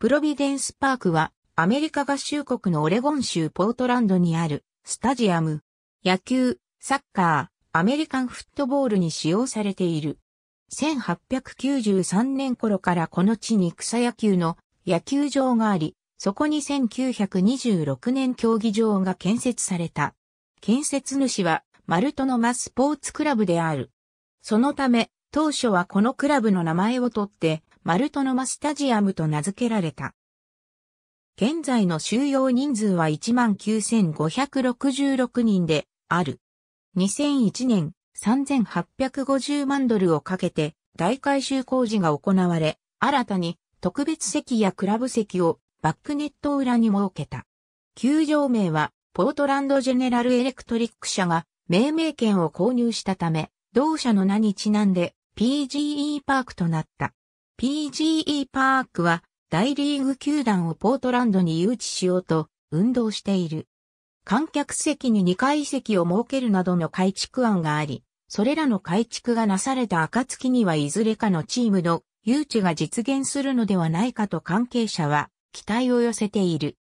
プロビデンスパークは、アメリカ合衆国のオレゴン州ポートランドにあるスタジアム。野球、サッカー、アメリカンフットボールに使用されている。1893年頃からこの地に草野球の野球場があり、そこに1926年競技場が建設された。建設主はマルトノマスポーツクラブである。そのため、当初はこのクラブの名前をとって、マルトノマスタジアムと名付けられた。現在の収容人数は19,566人である。2001年3850万ドルをかけて大改修工事が行われ、新たに特別席やクラブ席をバックネット裏に設けた。球場名はポートランドジェネラルエレクトリック社が命名権を購入したため、同社の名にちなんで PGE パークとなった。PGE パークは大リーグ球団をポートランドに誘致しようと運動している。観客席に2階席を設けるなどの改築案があり、それらの改築がなされた暁にはいずれかのチームの誘致が実現するのではないかと関係者は期待を寄せている。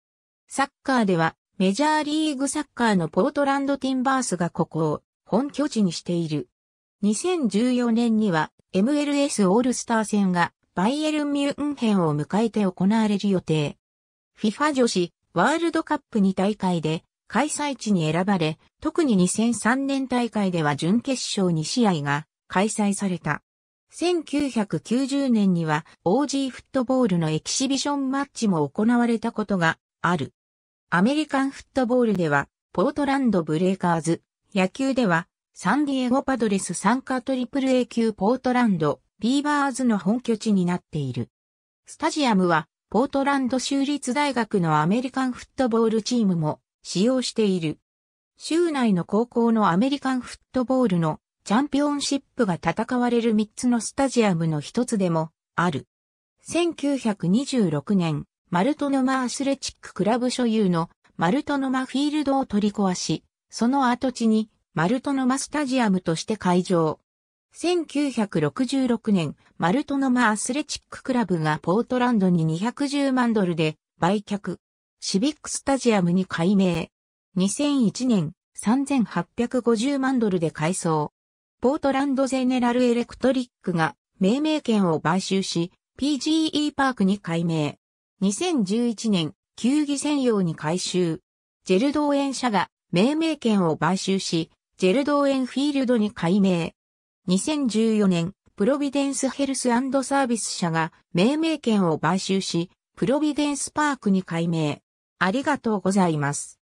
サッカーではメジャーリーグサッカーのポートランドティンバースがここを本拠地にしている。2014年には MLS オールスター戦がバイエルン・ミュンヘンを迎えて行われる予定。FIFA 女子ワールドカップ2大会で開催地に選ばれ、特に2003年大会では準決勝2試合が開催された。1990年には OG フットボールのエキシビションマッチも行われたことがある。アメリカンフットボールではポートランドブレイカーズ、野球ではサンディエゴパドレス参加トリプル A 級ポートランドビーバーズの本拠地になっている。スタジアムは、ポートランド州立大学のアメリカンフットボールチームも使用している。州内の高校のアメリカンフットボールのチャンピオンシップが戦われる3つのスタジアムの1つでもある。1926年、マルトノマアスレチッククラブ所有のマルトノマフィールドを取り壊し、その跡地にマルトノマスタジアムとして会場。1966年、マルトノマアスレチッククラブがポートランドに210万ドルで売却。シビックスタジアムに改名。2001年、3850万ドルで改装。ポートランドゼネラルエレクトリックが命名権を買収し、PGE パークに改名。2011年、球技専用に改修。ジェルドーエン社が命名権を買収し、ジェルドーエンフィールドに改名。2014年、プロビデンスヘルスサービス社が命名権を買収し、プロビデンスパークに改名。ありがとうございます。